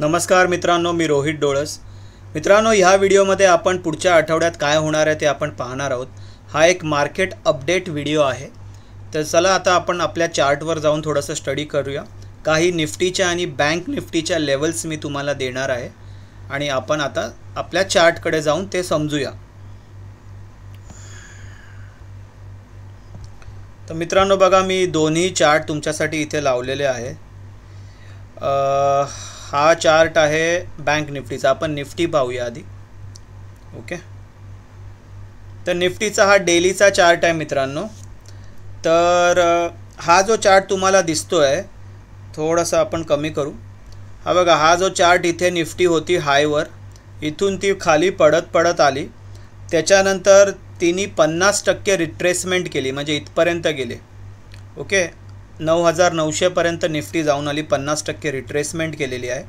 नमस्कार मित्रांनो मी रोहित डोळस मित्रांनो ह्या व्हिडिओमध्ये आपण पुढच्या आठवड्यात काय होणार आहे ते आपण पाहणार आहोत हा एक मार्केट अपडेट व्हिडिओ आहे तर चला आता आपण आपल्या चार्टवर जाऊन थोडंसं स्टडी करूया काही निफ्टीच्या आणि बँक निफ्टीच्या लेवल्स मी तुम्हाला देणार आहे आणि आपण आता आपल्या चार्टकडे जाऊन ते समजूया तर मित्रांनो बघा मी दोन्ही चार्ट तुमच्यासाठी इथे लावलेले आहे हा चार्ट आहे बँक निफ्टीचा आपण निफ्टी पाहूया आधी ओके तर निफ्टीचा हा डेलीचा चार्ट आहे मित्रांनो तर हा जो चार्ट तुम्हाला दिसतो आहे थोडंसं आपण कमी करू हा बघा हा जो चार्ट इथे निफ्टी होती हायवर इथून ती खाली पडत पडत आली त्याच्यानंतर तिने पन्नास टक्के रिट्रेसमेंट केली म्हणजे इथपर्यंत गेले ओके नऊ हजार नऊशेपर्यंत निफ्टी जाऊन आली पन्नास टक्के रिट्रेसमेंट केलेली आहे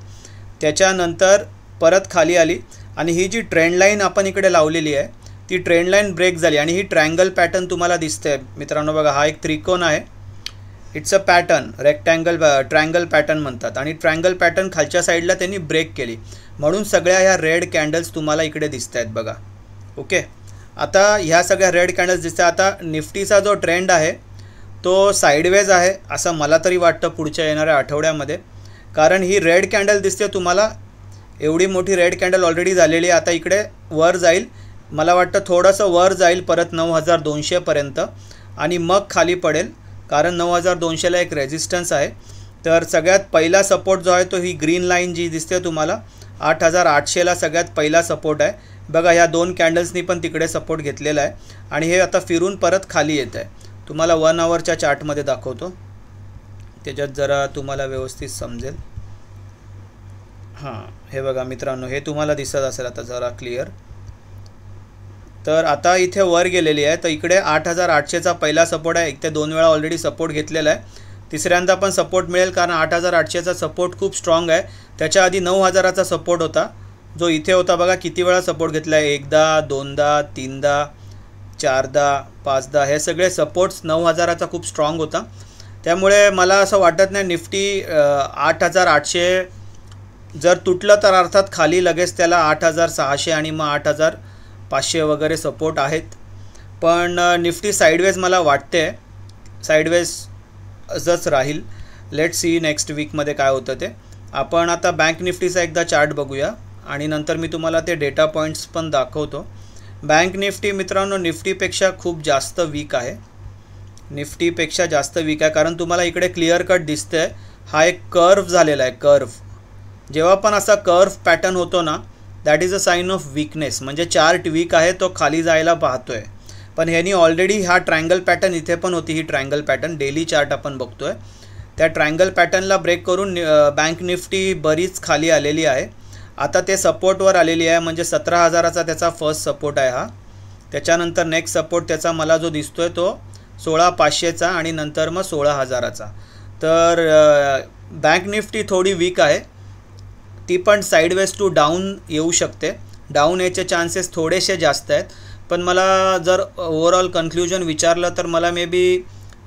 त्याच्यानंतर परत खाली आली आणि ही जी ट्रेंडलाईन आपण इकडे लावलेली आहे ती ट्रेंडलाईन ब्रेक झाली आणि ही ट्रँगल पॅटर्न तुम्हाला दिसते मित्रांनो बघा हा एक त्रिकोण आहे it's a pattern rectangle triangle pattern म्हणतात आणि ट्रँगल पॅटर्न खालच्या साईडला त्यांनी ब्रेक केली म्हणून सगळ्या ह्या रेड कॅन्डल्स तुम्हाला इकडे दिसत आहेत बघा ओके आता ह्या सगळ्या रेड कॅन्डल्स दिसतात आता निफ्टीचा जो ट्रेंड आहे तो साईडवेज आहे असं मला तरी वाटतं पुढच्या येणाऱ्या आठवड्यामध्ये कारण ही रेड कॅन्डल दिसते तुम्हाला एवढी मोठी रेड कॅन्डल ऑलरेडी झालेली आहे आता इकडे वर जाईल मला वाटतं थोडंसं वर जाईल परत नऊ हजार दोनशेपर्यंत आणि मग खाली पडेल कारण नऊ हजार दोनशेला एक रेजिस्टन्स आहे तर सगळ्यात पहिला सपोर्ट जो आहे तो ही ग्रीन लाईन जी दिसते तुम्हाला आठ हजार आठशेला सगळ्यात पहिला सपोर्ट आहे बघा ह्या दोन कॅन्डल्सनी पण तिकडे सपोर्ट घेतलेला आहे आणि हे आता फिरून परत खाली येत आहे तुम्हाला वन आवरच्या चार्टमध्ये दाखवतो त्याच्यात जरा तुम्हाला व्यवस्थित समजेल हां हे बघा मित्रांनो हे तुम्हाला दिसत असेल आता जरा क्लिअर तर आता इथे वर गेलेली आहे तर इकडे आठ हजार आठशेचा पहिला सपोर्ट आहे एक ते दोन वेळा ऑलरेडी सपोर्ट घेतलेला आहे तिसऱ्यांदा पण सपोर्ट मिळेल कारण आठ हजार आठशेचा सपोर्ट खूप स्ट्रॉंग आहे त्याच्या आधी नऊ हजाराचा सपोर्ट होता जो इथे होता बघा किती वेळा सपोर्ट घेतला आहे एकदा दोनदा तीनदा चारदा पाचदा हे सगळे सपोर्ट्स नऊ हजाराचा खूप स्ट्रॉंग होता त्यामुळे मला असं वाटत नाही निफ्टी आठ हजार आठशे जर तुटलं तर अर्थात खाली लगेच त्याला आठ हजार सहाशे आणि मग आठ हजार पाचशे वगैरे सपोर्ट आहेत पण निफ्टी साईडवेज मला वाटते साईडवेजच राहील लेट सी नेक्स्ट वीकमध्ये काय होतं ते आपण आता बँक निफ्टीचा एकदा चार्ट बघूया आणि नंतर मी तुम्हाला ते डेटा पॉईंट्स पण दाखवतो बँक निफ्टी मित्रांनो निफ्टीपेक्षा खूप जास्त वीक आहे निफ्टीपेक्षा जास्त वीक आहे कारण तुम्हाला इकडे क्लिअर कट दिसतं आहे हा एक कर्व झालेला आहे कर्व जेव्हा पण असा कर्व पॅटर्न होतो ना that is a sign of weakness म्हणजे चार्ट वीक आहे तो खाली जायला पाहतो आहे पण ह्यानी ऑलरेडी हा ट्रँगल पॅटर्न इथे पण होती ही ट्रँगल पॅटर्न डेली चार्ट आपण बघतो आहे त्या ट्रँगल पॅटर्नला ब्रेक करून बँक निफ्टी बरीच खाली आलेली आहे आता ते सपोर्टवर आलेली आहे म्हणजे सतरा हजाराचा त्याचा फर्स्ट सपोर्ट आहे हा त्याच्यानंतर नेक्स्ट सपोर्ट त्याचा मला जो दिसतो आहे तो सोळा पाचशेचा आणि नंतर मग सोळा हजाराचा तर बँक निफ्टी थोडी वीक आहे ती पण साईडवेज टू डाऊन येऊ शकते डाऊन याचे चान्सेस थोडेसे जास्त आहेत पण मला जर ओवरऑल कन्क्ल्युजन विचारलं तर मला मे बी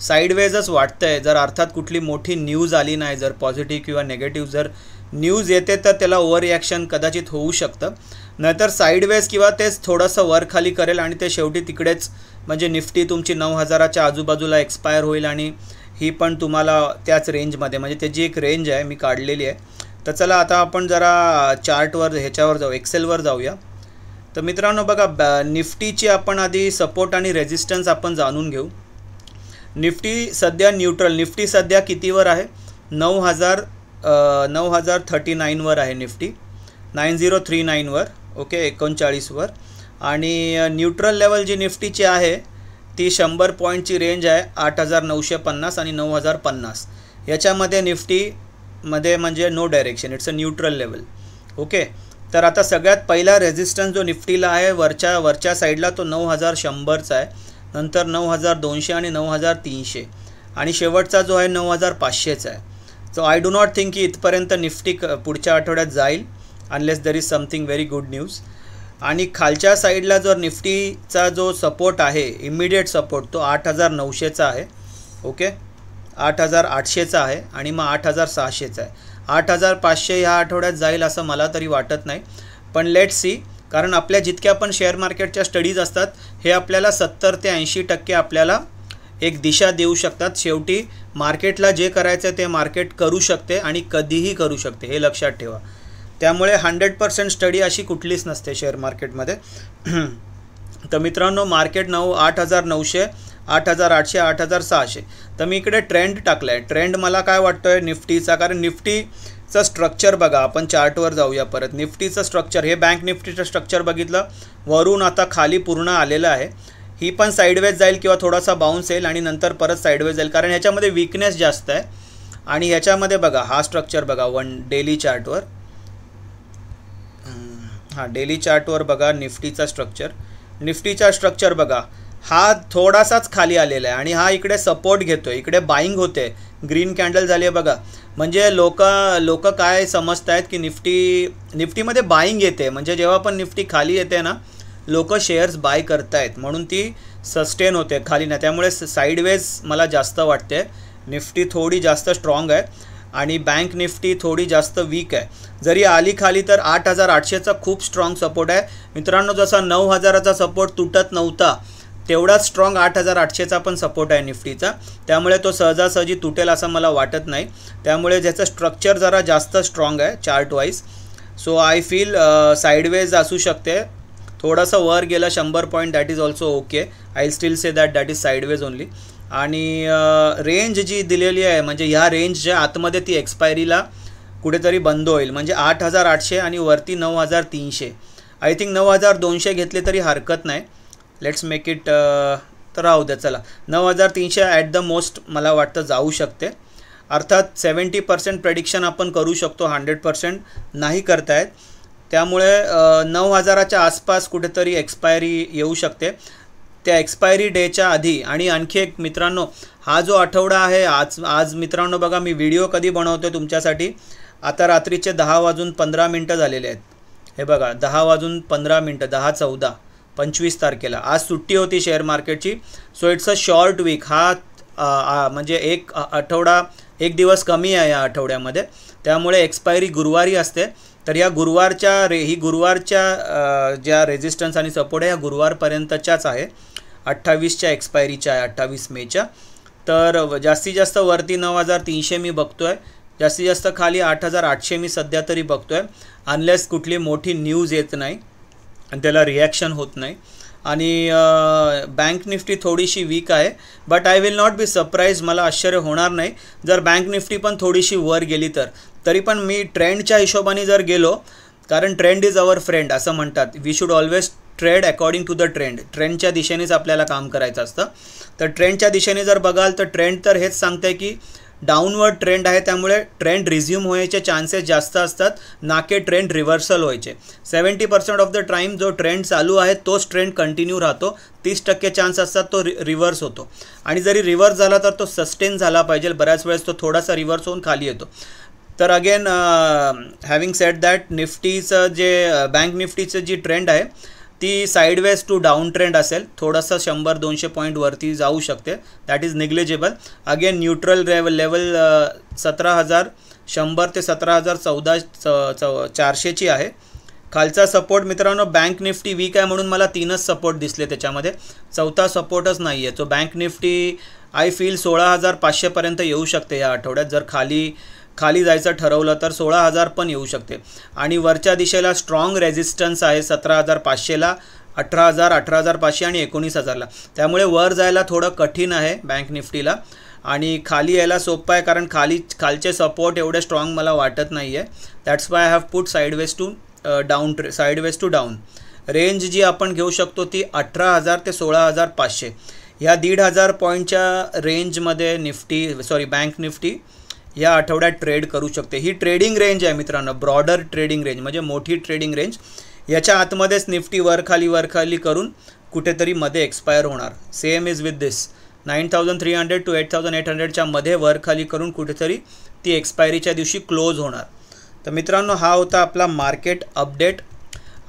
साईडवेजच वाटतं आहे जर अर्थात कुठली मोठी न्यूज आली नाही जर पॉझिटिव्ह किंवा नेगेटिव्ह जर न्यूज येते तर त्याला ओव्हर कदाचित होऊ शकतं नाहीतर साईडवेज किंवा तेच थोडंसं वर खाली करेल आणि ते शेवटी तिकडेच म्हणजे निफ्टी तुमची नऊ हजाराच्या आजूबाजूला एक्सपायर होईल आणि ही पण तुम्हाला त्याच रेंजमध्ये म्हणजे त्याची एक रेंज आहे मी काढलेली आहे तर चला आता आपण जरा चार्टवर ह्याच्यावर जाऊ एक्सेलवर जाऊया तर मित्रांनो बघा ब निफ्टीची आपण आधी सपोर्ट आणि रेजिस्टन्स आपण जाणून घेऊ निफ्टी सध्या न्यूट्रल निफ्टी सध्या कितीवर आहे नऊ हजार नऊ हजार थर्टी नाईनवर आहे निफ्टी नाईन झिरो थ्री नाईनवर ओके एकोणचाळीसवर आणि न्यूट्रल लेवल जी निफ्टीची आहे ती शंभर पॉईंटची रेंज आहे आठ हजार नऊशे पन्नास आणि नऊ हजार पन्नास याच्यामध्ये निफ्टीमध्ये म्हणजे no direction it's a neutral level okay तर आता सगळ्यात पहिला रेझिस्टन्स जो निफ्टीला आहे वरच्या वरच्या साईडला तो नऊ हजार शंभरचा आहे नंतर नऊ हजार दोनशे आणि नऊ हजार तीनशे आणि शेवटचा जो आहे नऊ हजार पाचशेचा आहे so I do not think की इथपर्यंत निफ्टी पुढच्या आठवड्यात जाईल unless there is something very good news आणि खालच्या साईडला जर निफ्टीचा जो सपोर्ट आहे इमिडिएट सपोर्ट तो आठ हजार नऊशेचा आहे ओके आठ हजार आठशेचा आहे आणि मग आठ हजार सहाशेचा आहे आठ हजार पाचशे ह्या आठवड्यात जाईल असं मला तरी वाटत नाही पण लेट सी कारण आपल्या जितक्या पण शेअर मार्केटच्या स्टडीज असतात हे आपल्याला सत्तर ते ऐंशी टक्के आपल्याला एक दिशा देऊ शकतात शेवटी मार्केटला जे करायचं ते मार्केट करू शकते आणि कधीही करू शकते हे लक्षात ठेवा त्यामुळे हंड्रेड पर्सेंट स्टडी अशी कुठलीच नसते शेअर मार्केटमध्ये तर मित्रांनो मार्केट नऊ आठ हजार नऊशे आठ हजार आठशे आठ हजार सहाशे तर मी इकडे ट्रेंड टाकला आहे ट्रेंड मला काय वाटतो आहे निफ्टीचा कारण निफ्टीचं स्ट्रक्चर बघा आपण चार्टवर जाऊया परत निफ्टीचं स्ट्रक्चर हे बँक निफ्टीचं स्ट्रक्चर बघितलं वरून आता खाली पूर्ण आलेलं आहे ही पण साईडवेज जाईल किंवा थोडासा बाउन्स येईल आणि नंतर परत साईडवेज जाईल कारण ह्याच्यामध्ये विकनेस जास्त आहे आणि ह्याच्यामध्ये बघा हा स्ट्रक्चर बघा वन डेली चार्टवर हां डेली चार्टवर बघा निफ्टीचा स्ट्रक्चर निफ्टीचा स्ट्रक्चर बघा हा थोडासाच खाली आलेला आहे आणि हा इकडे सपोर्ट घेतो आहे इकडे बाईंग होते ग्रीन कॅन्डल झाली आहे बघा म्हणजे लोक लोक काय समजत आहेत की निफ्टी निफ्टीमध्ये बाईंग येते म्हणजे जेव्हा पण निफ्टी खाली येते ना लोक शेअर्स बाय करतायत म्हणून ती सस्टेन होते खाली ना त्यामुळे साईडवेज मला जास्त वाटते निफ्टी थोडी जास्त स्ट्रॉंग आहे आणि बँक निफ्टी थोडी जास्त वीक आहे जरी आली खाली तर आठ हजार आठशेचा खूप स्ट्रॉंग सपोर्ट आहे मित्रांनो जसा नऊ हजाराचा सपोर्ट तुटत नव्हता तेवढाच स्ट्रॉंग आठ हजार आठशेचा पण सपोर्ट आहे निफ्टीचा त्यामुळे तो सहजासहजी तुटेल असं मला वाटत नाही त्यामुळे ज्याचं स्ट्रक्चर जरा जास्त स्ट्रॉंग आहे chart so I feel sideways असू शकते थोडासा वर गेला शंभर point that is also okay I still say that that is sideways only आणि रेंज जी दिलेली आहे म्हणजे ह्या रेंजच्या आतमध्ये ती एक्सपायरीला कुठेतरी बंद होईल म्हणजे आठ हजार आठशे आणि वरती नऊ हजार तीनशे आय थिंक नऊ हजार दोनशे घेतले तरी हरकत नाही लेट्स मेक इट तर राहू द्या चला नऊ हजार तीनशे ॲट द मोस्ट मला वाटतं जाऊ शकते अर्थात सेवन्टी पर्सेंट प्रेडिक्शन आपण करू शकतो हंड्रेड पर्सेंट नाही करतायत त्यामुळे नऊ हजाराच्या आसपास कुठेतरी एक्सपायरी येऊ शकते त्या एक्सपायरी डेच्या आधी आणि आणखी एक मित्रांनो हा जो आठवडा आहे आज आज मित्रांनो बघा मी व्हिडिओ कधी बनवतो तुमच्यासाठी आता रात्रीचे दहा वाजून पंधरा मिनटं झालेले आहेत हे बघा दहा वाजून पंधरा मिनटं दहा चौदा पंचवीस तारखेला आज सुट्टी होती शेअर मार्केटची so it's a short week हा म्हणजे एक आठवडा एक दिवस कमी आहे या आठवड्यामध्ये त्यामुळे एक्सपायरी गुरुवारी असते तर या गुरुवारच्या रे ही गुरुवारच्या ज्या रेजिस्टन्स आणि सपोर्ट आहे या गुरुवारपर्यंतच्याच आहे अठ्ठावीसच्या एक्सपायरीच्या आहे अठ्ठावीस मेच्या तर जास्तीत जास्त वरती नऊ हजार तीनशे मी बघतो आहे जास्तीत जास्त खाली आठ हजार आठशे मी सध्या तरी बघतो आहे अनलेस कुठली मोठी न्यूज येत नाही आणि त्याला रिॲक्शन होत नाही आणि बँक निफ्टी थोडीशी वीक आहे but I will not be surprise मला आश्चर्य होणार नाही जर बँक निफ्टी पण थोडीशी वर गेली तर तरी पण मी ट्रेंडच्या हिशोबाने जर गेलो कारण ट्रेंड इज अवर फ्रेंड असं म्हणतात we should always trade according to the trend ट्रेंडच्या दिशेनेच आपल्याला काम करायचं असतं तर ट्रेंडच्या दिशेने जर बघाल तर ट्रेंड तर हेच सांगते की डाऊनवर्ड ट्रेंड आहे त्यामुळे ट्रेंड रिझ्यूम होण्याचे चान्सेस जास्त असतात ना की ट्रेंड रिव्हर्सल व्हायचे seventy percent of the time जो ट्रेंड चालू आहे तोच ट्रेंड कंटिन्यू राहतो तीस टक्के चान्स असतात तो रि रिव्हर्स होतो आणि जरी रिव्हर्स झाला तर तो सस्टेन झाला पाहिजे बऱ्याच वेळेस तो थोडासा रिव्हर्स होऊन खाली येतो तर अगेन हॅविंग सेट दॅट निफ्टीचं जे बँक uh, निफ्टीचं जी ट्रेंड आहे ती साईडवेज टू डाऊन ट्रेंड असेल थोडंसं शंभर दोनशे पॉईंट वरती जाऊ शकते that is negligible again neutral रेव लेवल सतरा हजार शंभर ते सतरा हजार चौदा चौ चारशेची आहे खालचा सपोर्ट मित्रांनो बँक निफ्टी वीक आहे म्हणून मला तीनच सपोर्ट दिसले त्याच्यामध्ये चौथा सपोर्टच नाही आहे तो बँक निफ्टी आय फील सोळा हजार पाचशेपर्यंत येऊ शकते या आठवड्यात जर खाली खाली जायचं ठरवलं तर सोळा हजार पण येऊ शकते आणि वरच्या दिशेला स्ट्रॉंग रेझिस्टन्स आहे सतरा हजार पाचशेला अठरा हजार अठरा हजार पाचशे आणि एकोणीस हजारला त्यामुळे वर जायला थोडं कठीण आहे बँक निफ्टीला आणि खाली यायला सोपं आहे कारण खाली खालचे सपोर्ट एवढे स्ट्रॉंग मला वाटत नाही आहे that's why I have put ways to down ट्रे वेज टू डाऊन रेंज जी आपण घेऊ शकतो ती अठरा हजार ते सोळा हजार पाचशे ह्या दीड हजार पॉईंटच्या रेंजमध्ये निफ्टी सॉरी बँक निफ्टी या आठवड्यात ट्रेड करू शकते ही ट्रेडिंग रेंज आहे मित्रांनो ब्रॉडर ट्रेडिंग रेंज म्हणजे मोठी ट्रेडिंग रेंज याच्या आतमध्येच निफ्टी वरखाली वरखाली करून कुठेतरी मध्ये एक्सपायर होणार same is with this nine thousand three hundred to eight thousand eight हंड्रेडच्या मध्ये वरखाली करून कुठेतरी ती एक्सपायरीच्या दिवशी क्लोज होणार तर मित्रांनो हा होता आपला मार्केट अपडेट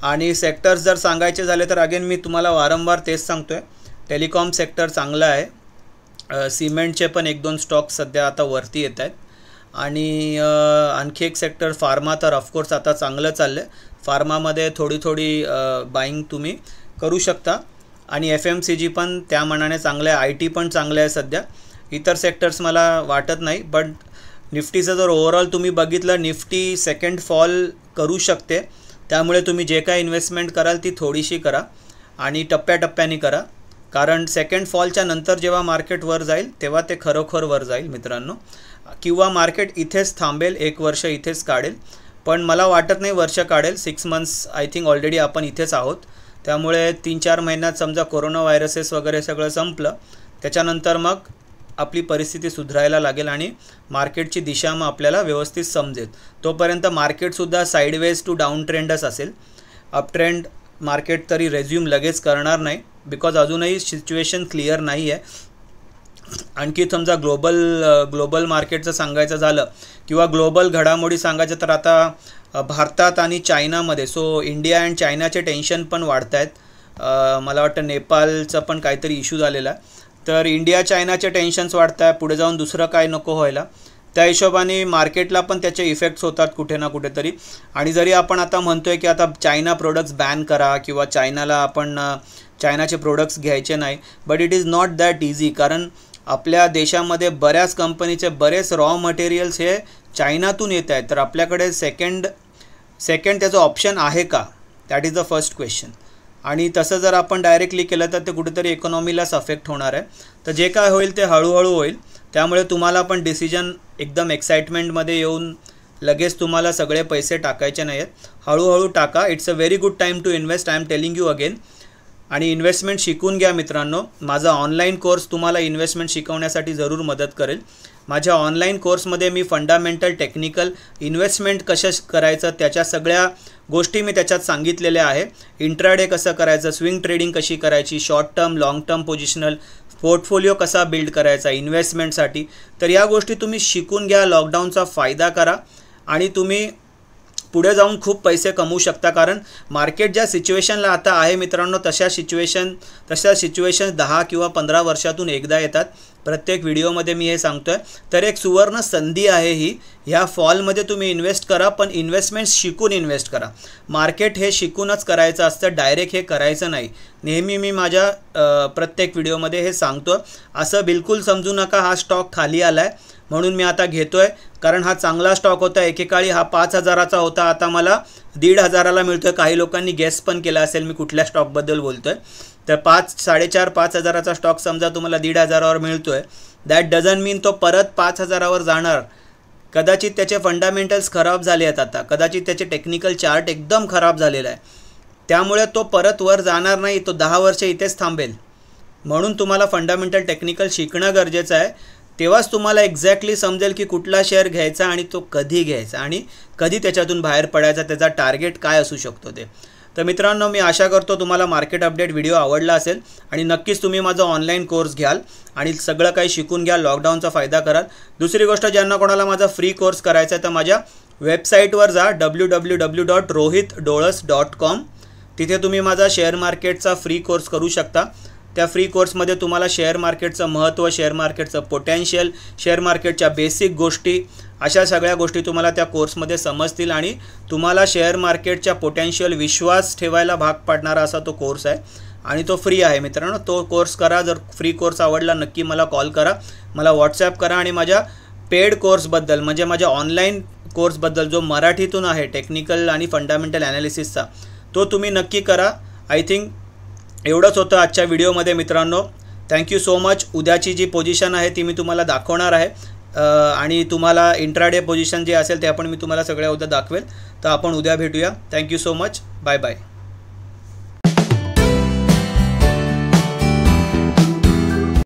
आणि सेक्टर्स जर सांगायचे झाले तर अगेन मी तुम्हाला वारंवार तेच सांगतो आहे टेलिकॉम सेक्टर चांगला आहे सिमेंटचे पण एक दोन स्टॉक सध्या आता वरती येत आहेत आणि आणखी एक सेक्टर फार्मा तर ऑफकोर्स आता चांगलं चाललं आहे फार्मामध्ये थोडी थोडी बाईंग तुम्ही करू शकता आणि एफ एम सी जी पण त्या मनाने चांगलं आहे आय टी पण चांगलं आहे सध्या इतर सेक्टर्स मला वाटत नाही बट निफ्टीचं जर ओव्हरऑल तुम्ही बघितलं निफ्टी सेकंड फॉल करू शकते त्यामुळे तुम्ही जे काय इन्व्हेस्टमेंट कराल ती थोडीशी करा आणि टप्प्याटप्प्याने करा कारण सेकंड फॉलच्या नंतर जेव्हा मार्केट वर जाईल तेव्हा ते खरोखर वर जाईल मित्रांनो किंवा मार्केट इथेच थांबेल एक वर्ष इथेच काढेल पण मला वाटत नाही वर्ष काढेल six months I think already आपण इथेच आहोत त्यामुळे तीन चार महिन्यात समजा कोरोना व्हायरसेस वगैरे सगळं संपलं त्याच्यानंतर मग आपली परिस्थिती सुधारायला लागेल आणि मार्केटची दिशा मग आपल्याला व्यवस्थित समजेल तोपर्यंत मार्केटसुद्धा साईडवेज टू डाऊन ट्रेंडच असेल अपट्रेंड मार्केट तरी रेझ्युम लगेच करणार नाही बिकॉज अजूनही सिच्युएशन क्लिअर नाही आहे आणखी समजा ग्लोबल ग्लोबल मार्केटचं सांगायचं झालं किंवा ग्लोबल घडामोडी सांगायचं तर आता भारतात आणि चायनामध्ये सो इंडिया अँड चायनाचे टेन्शन पण वाढत आहेत मला वाटतं नेपाळचं पण काहीतरी इश्यू झालेला आहे तर इंडिया चायनाचे टेन्शन्स वाढत आहे पुढे जाऊन दुसरं काय नको व्हायला त्या हिशोबाने मार्केटला पण त्याचे इफेक्ट्स होतात कुठे ना कुठेतरी आणि जरी आपण आता म्हणतो आहे की आता चायना प्रोडक्ट्स बॅन करा किंवा चायनाला आपण चायनाचे प्रोडक्ट्स घ्यायचे नाही but it is not that easy कारण आपल्या देशामध्ये बऱ्याच कंपनीचे बरेच रॉ मटेरियल्स हे चायनातून येत आहेत तर आपल्याकडे सेकंड सेकंड त्याचं ऑप्शन आहे का that is the first question आणि तसं जर आपण डायरेक्टली केलं तर ते कुठेतरी इकॉनॉमीलाच अफेक्ट होणार आहे तर जे काय होईल ते हळूहळू होईल त्यामुळे तुम्हाला पण डिसिजन एकदम एक्साइटमेंटमध्ये येऊन लगेच तुम्हाला सगळे पैसे टाकायचे नाही आहेत हळूहळू टाका it's a very good time to invest I am telling you again आणि इन्व्हेस्टमेंट शिकून घ्या मित्रांनो माझा ऑनलाईन कोर्स तुम्हाला इन्व्हेस्टमेंट शिकवण्यासाठी जरूर मदत करेल माझ्या ऑनलाईन कोर्समध्ये मी फंडामेंटल टेक्निकल इन्व्हेस्टमेंट कशा करायचं त्याच्या सगळ्या गोष्टी मी त्याच्यात सांगितलेल्या आहे इंट्राडे कसं करायचं स्विंग ट्रेडिंग कशी करायची short term long term positional portfolio कसा बिल्ड करायचा इन्व्हेस्टमेंटसाठी तर या गोष्टी तुम्ही शिकून घ्या लॉकडाऊनचा फायदा करा आणि तुम्ही पुढे जाऊन खूप पैसे कमवू शकता कारण मार्केट ज्या सिच्युएशनला आता आहे मित्रांनो तशा सिच्युएशन तशा सिच्युएशन दहा किंवा पंधरा वर्षातून एकदा येतात प्रत्येक व्हिडिओमध्ये मी हे सांगतो आहे तर एक सुवर्ण संधी आहे ही ह्या फॉलमध्ये तुम्ही इन्व्हेस्ट करा पण इन्व्हेस्टमेंट शिकून इन्व्हेस्ट करा मार्केट हे शिकूनच करायचं असतं डायरेक्ट हे करायचं नाही नेहमी मी माझ्या प्रत्येक व्हिडिओमध्ये हे सांगतो असं बिलकुल समजू नका हा स्टॉक खाली आला आहे म्हणून मी आता घेतो आहे कारण हा चांगला स्टॉक होता एकेकाळी हा पाच हजाराचा होता आता मला दीड हजाराला मिळतो आहे काही लोकांनी गेस पण केला असेल मी कुठल्या स्टॉकबद्दल बोलतो आहे तर पाच साडेचार पाच हजाराचा स्टॉक समजा तुम्हाला दीड हजारावर मिळतो आहे दॅट डझन मीन तो परत पाच हजारावर जाणार कदाचित त्याचे फंडामेंटल्स खराब झाले आहेत आता कदाचित त्याचे टेक्निकल चार्ट एकदम खराब झालेला आहे त्यामुळे तो परत वर जाणार नाही तो दहा वर्ष इथेच थांबेल म्हणून तुम्हाला फंडामेंटल टेक्निकल शिकणं गरजेचं आहे तेव्हाच तुम्हाला एक्झॅक्टली समजेल की कुठला शेअर घ्यायचा आणि तो कधी घ्यायचा आणि कधी त्याच्यातून बाहेर पडायचा त्याचा टार्गेट काय असू शकतो ते तर मित्रांनो मी आशा करतो तुम्हाला मार्केट अपडेट व्हिडिओ आवडला असेल आणि नक्कीच तुम्ही माझा ऑनलाईन कोर्स घ्याल आणि सगळं काही शिकून घ्याल लॉकडाऊनचा फायदा कराल दुसरी गोष्ट ज्यांना कोणाला माझा फ्री कोर्स करायचा आहे तर माझ्या वेबसाईटवर जा W W W dot Rohit Dolas dot com तिथे तुम्ही माझा शेअर मार्केटचा फ्री कोर्स करू शकता त्या फ्री कोर्समध्ये तुम्हाला शेअर मार्केटचं महत्त्व शेअर मार्केटचं पोटेन्शियल शेअर मार्केटच्या बेसिक गोष्टी अशा सगळ्या गोष्टी तुम्हाला त्या कोर्समध्ये समजतील आणि तुम्हाला शेअर मार्केटच्या पोटेन्शियल विश्वास ठेवायला भाग पाडणारा असा तो कोर्स आहे आणि तो फ्री आहे मित्रांनो तो कोर्स करा जर फ्री कोर्स आवडला नक्की मला कॉल करा मला व्हॉट्सॲप करा आणि माझ्या पेड कोर्सबद्दल म्हणजे माझ्या ऑनलाईन कोर्सबद्दल जो मराठीतून आहे टेक्निकल आणि फंडामेंटल ॲनालिसिसचा तो तुम्ही नक्की करा आय थिंक एवढंच होतं आजच्या व्हिडिओमध्ये मित्रांनो थँक्यू सो मच उद्याची जी पोझिशन आहे ती मी तुम्हाला दाखवणार आहे आणि तुम्हाला इंट्राडे पोझिशन जे असेल ते आपण मी तुम्हाला सगळ्या उद्या दाखवेल तर आपण उद्या भेटूया thank you so much bye bye